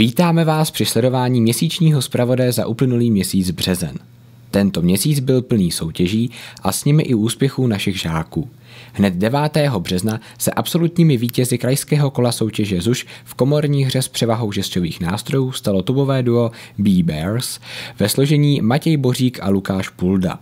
Vítáme vás při sledování měsíčního zpravodaje za uplynulý měsíc březen. Tento měsíc byl plný soutěží a s nimi i úspěchů našich žáků. Hned 9. března se absolutními vítězi krajského kola soutěže ZUŠ v komorní hře s převahou žestových nástrojů stalo tubové duo B-Bears ve složení Matěj Bořík a Lukáš Pulda.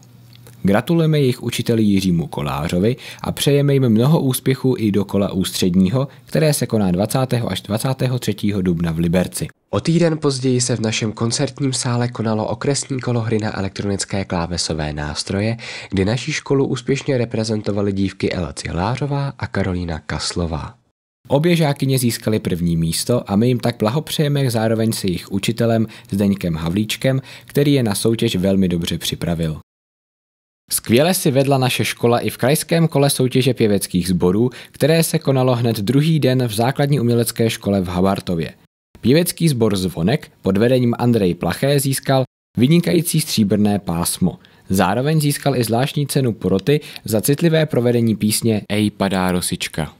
Gratulujeme jejich učiteli Jiřímu Kolářovi a přejeme jim mnoho úspěchů i do kola ústředního, které se koná 20. až 23. dubna v Liberci. O týden později se v našem koncertním sále konalo okresní kolo hry na elektronické klávesové nástroje, kdy naší školu úspěšně reprezentovaly dívky Ela Cihlářová a Karolína Kaslová. Obě žákyně získaly první místo a my jim tak blahopřejeme zároveň se jejich učitelem Zdeňkem Havlíčkem, který je na soutěž velmi dobře připravil. Skvěle si vedla naše škola i v krajském kole soutěže pěveckých sborů, které se konalo hned druhý den v základní umělecké škole v Habartově. Pěvecký sbor Zvonek pod vedením Andrej Plaché získal vynikající stříbrné pásmo. Zároveň získal i zvláštní cenu poroty za citlivé provedení písně Ej padá rosička.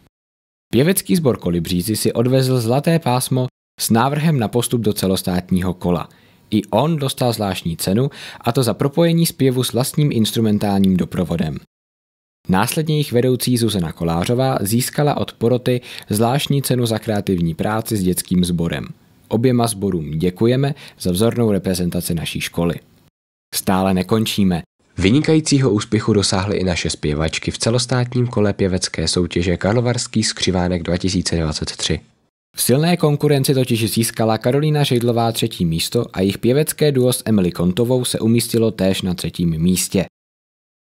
Pěvecký sbor Kolibříci si odvezl zlaté pásmo s návrhem na postup do celostátního kola – i on dostal zvláštní cenu, a to za propojení zpěvu s vlastním instrumentálním doprovodem. Následně jich vedoucí Zuzana Kolářová získala od poroty zvláštní cenu za kreativní práci s dětským sborem. Oběma sborům děkujeme za vzornou reprezentaci naší školy. Stále nekončíme. Vynikajícího úspěchu dosáhly i naše zpěvačky v celostátním kole pěvecké soutěže Karlovarský skřivánek 2023. V silné konkurenci totiž získala Karolina Žejdlová třetí místo a jejich pěvecké duo s Emily Kontovou se umístilo též na třetím místě.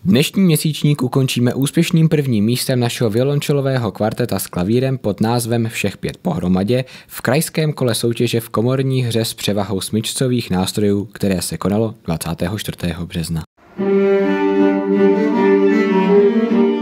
Dnešní měsíčník ukončíme úspěšným prvním místem našeho violončelového kvarteta s klavírem pod názvem Všech pět pohromadě v krajském kole soutěže v komorní hře s převahou smyčcových nástrojů, které se konalo 24. března. Thank you.